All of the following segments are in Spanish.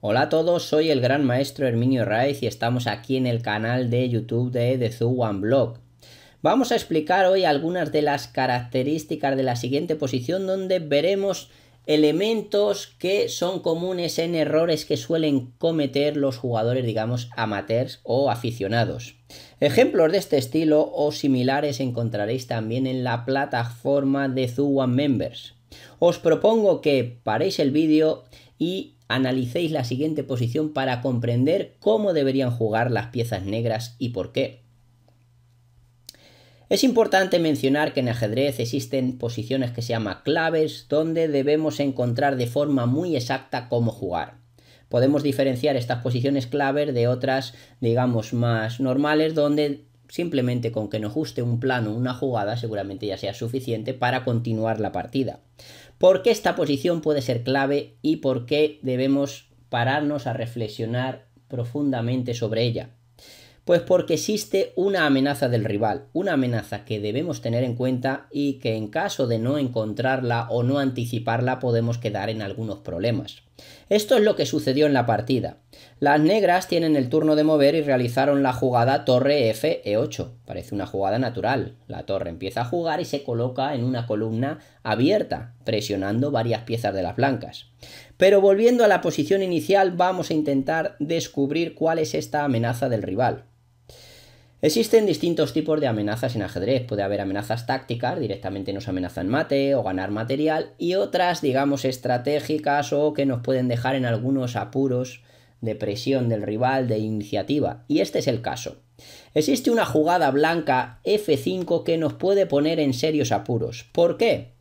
Hola a todos, soy el gran maestro Herminio Raiz y estamos aquí en el canal de YouTube de The One Blog. Vamos a explicar hoy algunas de las características de la siguiente posición donde veremos elementos que son comunes en errores que suelen cometer los jugadores, digamos, amateurs o aficionados. Ejemplos de este estilo o similares encontraréis también en la plataforma de Zu Members. Os propongo que paréis el vídeo y analicéis la siguiente posición para comprender cómo deberían jugar las piezas negras y por qué. Es importante mencionar que en ajedrez existen posiciones que se llaman claves donde debemos encontrar de forma muy exacta cómo jugar. Podemos diferenciar estas posiciones claves de otras, digamos, más normales donde simplemente con que nos guste un plano una jugada seguramente ya sea suficiente para continuar la partida. ¿Por qué esta posición puede ser clave y por qué debemos pararnos a reflexionar profundamente sobre ella? Pues porque existe una amenaza del rival, una amenaza que debemos tener en cuenta y que en caso de no encontrarla o no anticiparla podemos quedar en algunos problemas. Esto es lo que sucedió en la partida. Las negras tienen el turno de mover y realizaron la jugada torre F E8. Parece una jugada natural. La torre empieza a jugar y se coloca en una columna abierta, presionando varias piezas de las blancas. Pero volviendo a la posición inicial, vamos a intentar descubrir cuál es esta amenaza del rival. Existen distintos tipos de amenazas en ajedrez. Puede haber amenazas tácticas, directamente nos amenazan mate o ganar material, y otras, digamos, estratégicas o que nos pueden dejar en algunos apuros de presión del rival, de iniciativa. Y este es el caso. Existe una jugada blanca F5 que nos puede poner en serios apuros. ¿Por qué?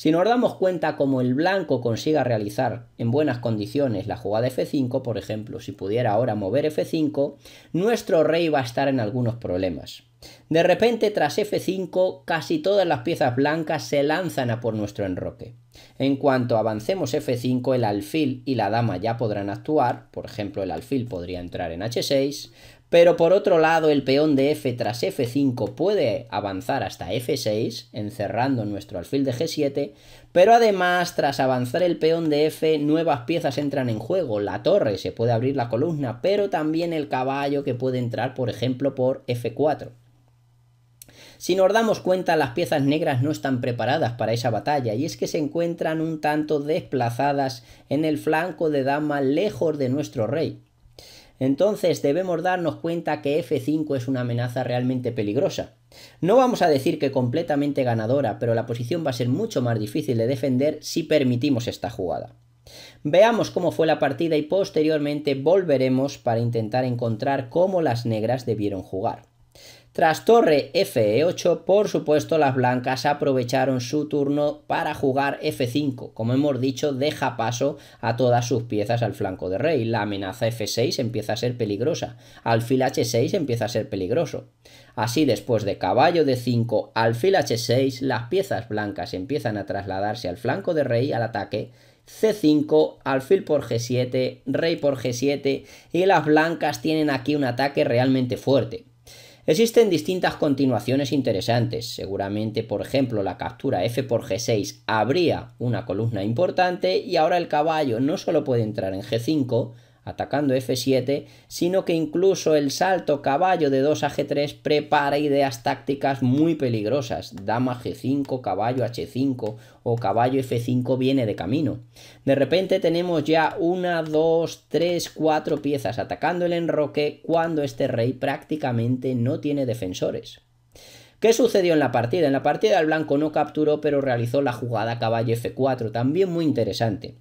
Si nos damos cuenta como el blanco consiga realizar en buenas condiciones la jugada F5, por ejemplo, si pudiera ahora mover F5, nuestro rey va a estar en algunos problemas. De repente, tras F5, casi todas las piezas blancas se lanzan a por nuestro enroque. En cuanto avancemos F5, el alfil y la dama ya podrán actuar, por ejemplo, el alfil podría entrar en H6, pero por otro lado, el peón de f tras f5 puede avanzar hasta f6, encerrando nuestro alfil de g7, pero además, tras avanzar el peón de f, nuevas piezas entran en juego. La torre se puede abrir la columna, pero también el caballo que puede entrar, por ejemplo, por f4. Si nos damos cuenta, las piezas negras no están preparadas para esa batalla y es que se encuentran un tanto desplazadas en el flanco de dama lejos de nuestro rey. Entonces debemos darnos cuenta que F5 es una amenaza realmente peligrosa. No vamos a decir que completamente ganadora, pero la posición va a ser mucho más difícil de defender si permitimos esta jugada. Veamos cómo fue la partida y posteriormente volveremos para intentar encontrar cómo las negras debieron jugar. Tras torre F8, e por supuesto, las blancas aprovecharon su turno para jugar F5. Como hemos dicho, deja paso a todas sus piezas al flanco de rey. La amenaza F6 empieza a ser peligrosa. Alfil H6 empieza a ser peligroso. Así, después de caballo d 5 alfil H6, las piezas blancas empiezan a trasladarse al flanco de rey al ataque C5, alfil por G7, rey por G7 y las blancas tienen aquí un ataque realmente fuerte. Existen distintas continuaciones interesantes. Seguramente, por ejemplo, la captura f por g6 habría una columna importante y ahora el caballo no solo puede entrar en g5, atacando F7, sino que incluso el salto caballo de 2 a G3 prepara ideas tácticas muy peligrosas. Dama G5, caballo H5 o caballo F5 viene de camino. De repente tenemos ya 1, 2, 3, 4 piezas atacando el enroque cuando este rey prácticamente no tiene defensores. ¿Qué sucedió en la partida? En la partida el blanco no capturó pero realizó la jugada caballo F4, también muy interesante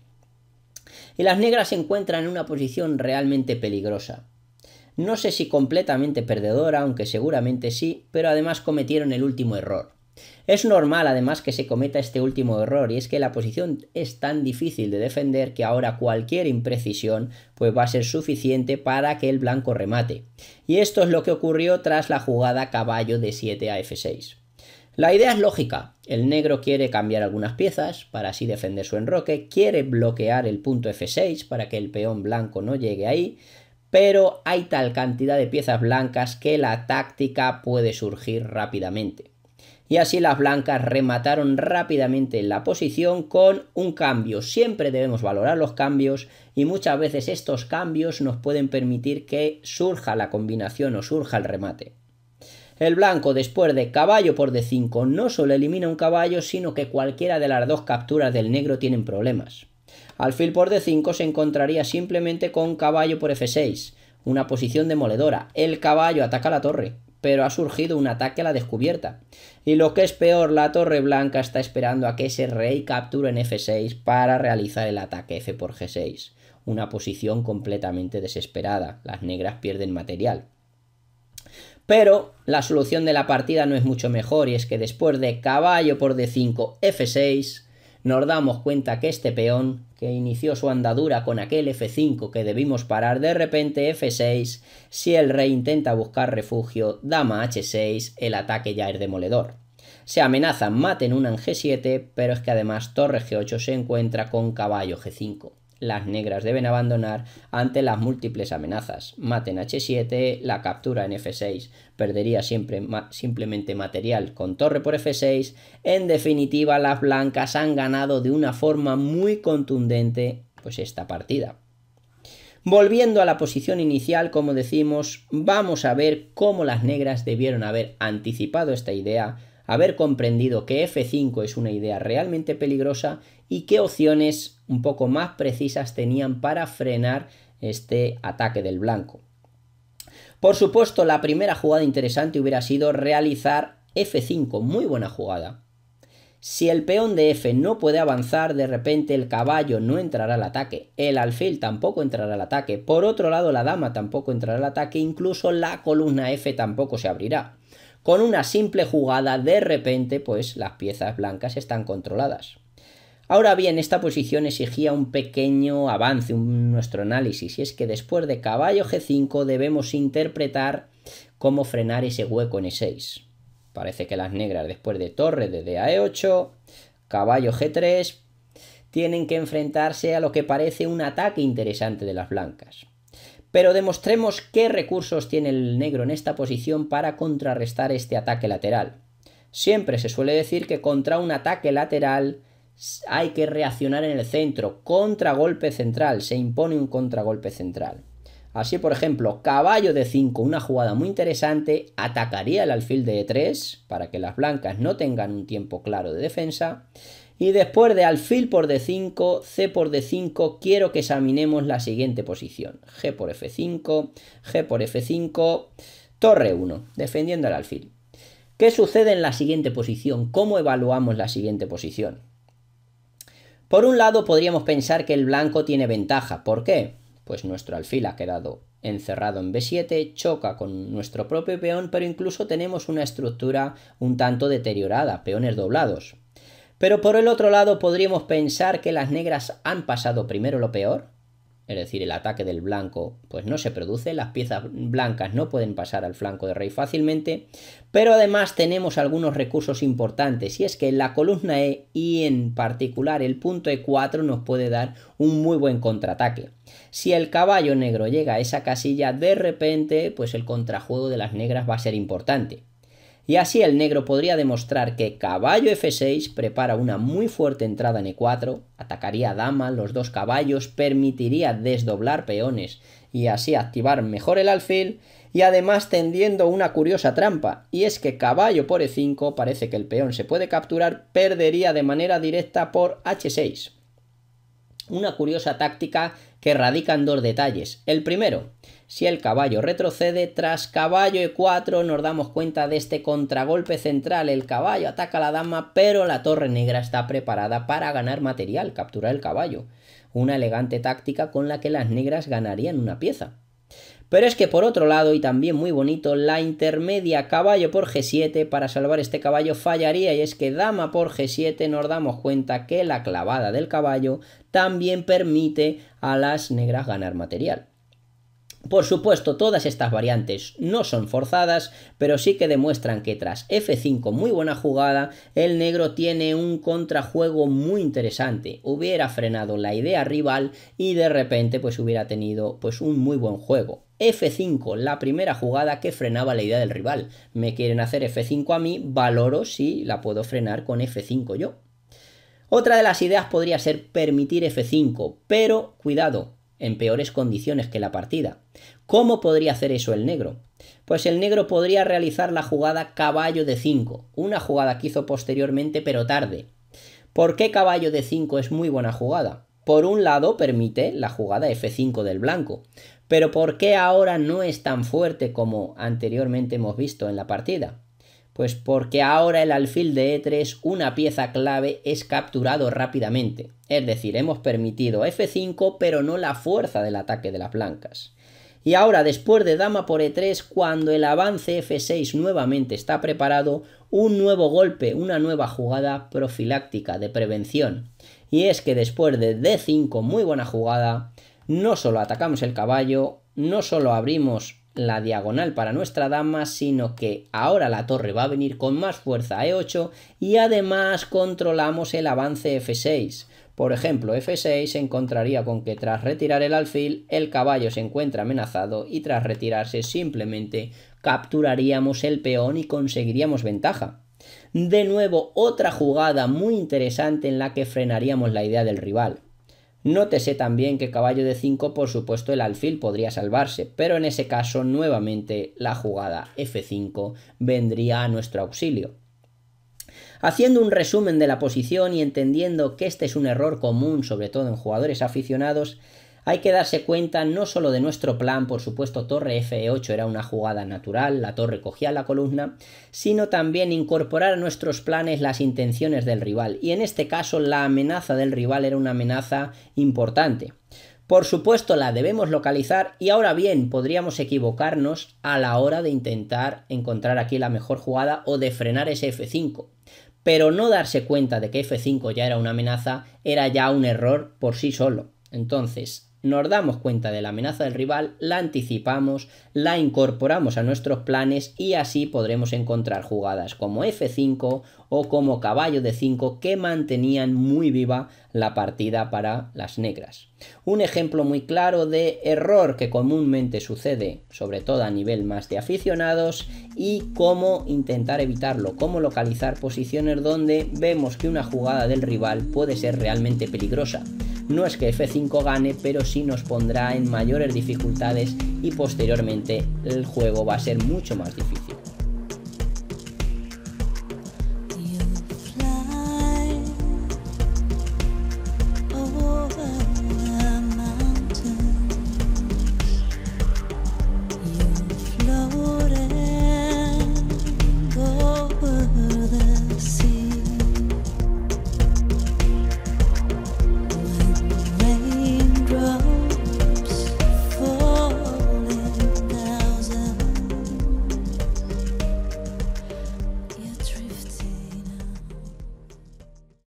y las negras se encuentran en una posición realmente peligrosa. No sé si completamente perdedora, aunque seguramente sí, pero además cometieron el último error. Es normal además que se cometa este último error y es que la posición es tan difícil de defender que ahora cualquier imprecisión pues va a ser suficiente para que el blanco remate. Y esto es lo que ocurrió tras la jugada caballo de 7 a F6. La idea es lógica. El negro quiere cambiar algunas piezas para así defender su enroque, quiere bloquear el punto F6 para que el peón blanco no llegue ahí, pero hay tal cantidad de piezas blancas que la táctica puede surgir rápidamente. Y así las blancas remataron rápidamente la posición con un cambio. Siempre debemos valorar los cambios y muchas veces estos cambios nos pueden permitir que surja la combinación o surja el remate. El blanco después de caballo por d5 no solo elimina un caballo, sino que cualquiera de las dos capturas del negro tienen problemas. Alfil por d5 se encontraría simplemente con caballo por f6, una posición demoledora. El caballo ataca la torre, pero ha surgido un ataque a la descubierta. Y lo que es peor, la torre blanca está esperando a que ese rey capture en f6 para realizar el ataque f por g6. Una posición completamente desesperada. Las negras pierden material. Pero la solución de la partida no es mucho mejor y es que después de caballo por d5, f6, nos damos cuenta que este peón, que inició su andadura con aquel f5 que debimos parar, de repente f6, si el rey intenta buscar refugio, dama h6, el ataque ya es demoledor. Se amenaza mate en un g7, pero es que además torre g8 se encuentra con caballo g5 las negras deben abandonar ante las múltiples amenazas. Maten H7, la captura en F6 perdería siempre simplemente material con torre por F6. En definitiva, las blancas han ganado de una forma muy contundente pues esta partida. Volviendo a la posición inicial, como decimos, vamos a ver cómo las negras debieron haber anticipado esta idea, haber comprendido que F5 es una idea realmente peligrosa y qué opciones un poco más precisas tenían para frenar este ataque del blanco. Por supuesto, la primera jugada interesante hubiera sido realizar F5, muy buena jugada. Si el peón de F no puede avanzar, de repente el caballo no entrará al ataque, el alfil tampoco entrará al ataque, por otro lado la dama tampoco entrará al ataque, incluso la columna F tampoco se abrirá. Con una simple jugada, de repente, pues las piezas blancas están controladas. Ahora bien, esta posición exigía un pequeño avance en nuestro análisis, y es que después de caballo G5 debemos interpretar cómo frenar ese hueco en E6. Parece que las negras después de torre de a E8, caballo G3, tienen que enfrentarse a lo que parece un ataque interesante de las blancas. Pero demostremos qué recursos tiene el negro en esta posición para contrarrestar este ataque lateral. Siempre se suele decir que contra un ataque lateral hay que reaccionar en el centro, contragolpe central, se impone un contragolpe central. Así, por ejemplo, caballo de 5, una jugada muy interesante, atacaría el alfil de E3 para que las blancas no tengan un tiempo claro de defensa. Y después de alfil por D5, C por D5, quiero que examinemos la siguiente posición. G por F5, G por F5, torre 1, defendiendo el alfil. ¿Qué sucede en la siguiente posición? ¿Cómo evaluamos la siguiente posición? Por un lado podríamos pensar que el blanco tiene ventaja. ¿Por qué? Pues nuestro alfil ha quedado encerrado en B7, choca con nuestro propio peón, pero incluso tenemos una estructura un tanto deteriorada, peones doblados. Pero por el otro lado podríamos pensar que las negras han pasado primero lo peor, es decir, el ataque del blanco, pues no se produce, las piezas blancas no pueden pasar al flanco de rey fácilmente, pero además tenemos algunos recursos importantes, y es que la columna E y en particular el punto E4 nos puede dar un muy buen contraataque. Si el caballo negro llega a esa casilla, de repente, pues el contrajuego de las negras va a ser importante y así el negro podría demostrar que caballo f6 prepara una muy fuerte entrada en e4, atacaría a dama, los dos caballos, permitiría desdoblar peones y así activar mejor el alfil y además tendiendo una curiosa trampa, y es que caballo por e5 parece que el peón se puede capturar, perdería de manera directa por h6. Una curiosa táctica que radica en dos detalles. El primero, si el caballo retrocede, tras caballo e4 nos damos cuenta de este contragolpe central. El caballo ataca a la dama, pero la torre negra está preparada para ganar material, capturar el caballo. Una elegante táctica con la que las negras ganarían una pieza. Pero es que por otro lado, y también muy bonito, la intermedia caballo por G7 para salvar este caballo fallaría y es que dama por G7 nos damos cuenta que la clavada del caballo también permite a las negras ganar material. Por supuesto, todas estas variantes no son forzadas, pero sí que demuestran que tras F5 muy buena jugada, el negro tiene un contrajuego muy interesante. Hubiera frenado la idea rival y de repente pues hubiera tenido pues un muy buen juego. F5, la primera jugada que frenaba la idea del rival. Me quieren hacer F5 a mí, valoro si la puedo frenar con F5 yo. Otra de las ideas podría ser permitir F5, pero cuidado, en peores condiciones que la partida. ¿Cómo podría hacer eso el negro? Pues el negro podría realizar la jugada caballo de 5, una jugada que hizo posteriormente pero tarde. ¿Por qué caballo de 5 es muy buena jugada? Por un lado permite la jugada F5 del blanco, pero ¿por qué ahora no es tan fuerte como anteriormente hemos visto en la partida? Pues porque ahora el alfil de E3, una pieza clave, es capturado rápidamente. Es decir, hemos permitido F5, pero no la fuerza del ataque de las blancas. Y ahora, después de dama por E3, cuando el avance F6 nuevamente está preparado, un nuevo golpe, una nueva jugada profiláctica de prevención. Y es que después de D5, muy buena jugada, no solo atacamos el caballo, no solo abrimos la diagonal para nuestra dama, sino que ahora la torre va a venir con más fuerza a e8 y además controlamos el avance f6. Por ejemplo, f6 se encontraría con que tras retirar el alfil, el caballo se encuentra amenazado y tras retirarse simplemente capturaríamos el peón y conseguiríamos ventaja. De nuevo, otra jugada muy interesante en la que frenaríamos la idea del rival. Nótese también que caballo de 5, por supuesto, el alfil podría salvarse, pero en ese caso, nuevamente, la jugada F5 vendría a nuestro auxilio. Haciendo un resumen de la posición y entendiendo que este es un error común, sobre todo en jugadores aficionados, hay que darse cuenta no solo de nuestro plan, por supuesto torre F8 era una jugada natural, la torre cogía la columna, sino también incorporar a nuestros planes las intenciones del rival, y en este caso la amenaza del rival era una amenaza importante. Por supuesto la debemos localizar y ahora bien podríamos equivocarnos a la hora de intentar encontrar aquí la mejor jugada o de frenar ese F5. Pero no darse cuenta de que F5 ya era una amenaza era ya un error por sí solo. Entonces, nos damos cuenta de la amenaza del rival, la anticipamos, la incorporamos a nuestros planes y así podremos encontrar jugadas como F5 o como caballo de 5 que mantenían muy viva la partida para las negras. Un ejemplo muy claro de error que comúnmente sucede, sobre todo a nivel más de aficionados, y cómo intentar evitarlo, cómo localizar posiciones donde vemos que una jugada del rival puede ser realmente peligrosa. No es que F5 gane, pero sí nos pondrá en mayores dificultades y posteriormente el juego va a ser mucho más difícil.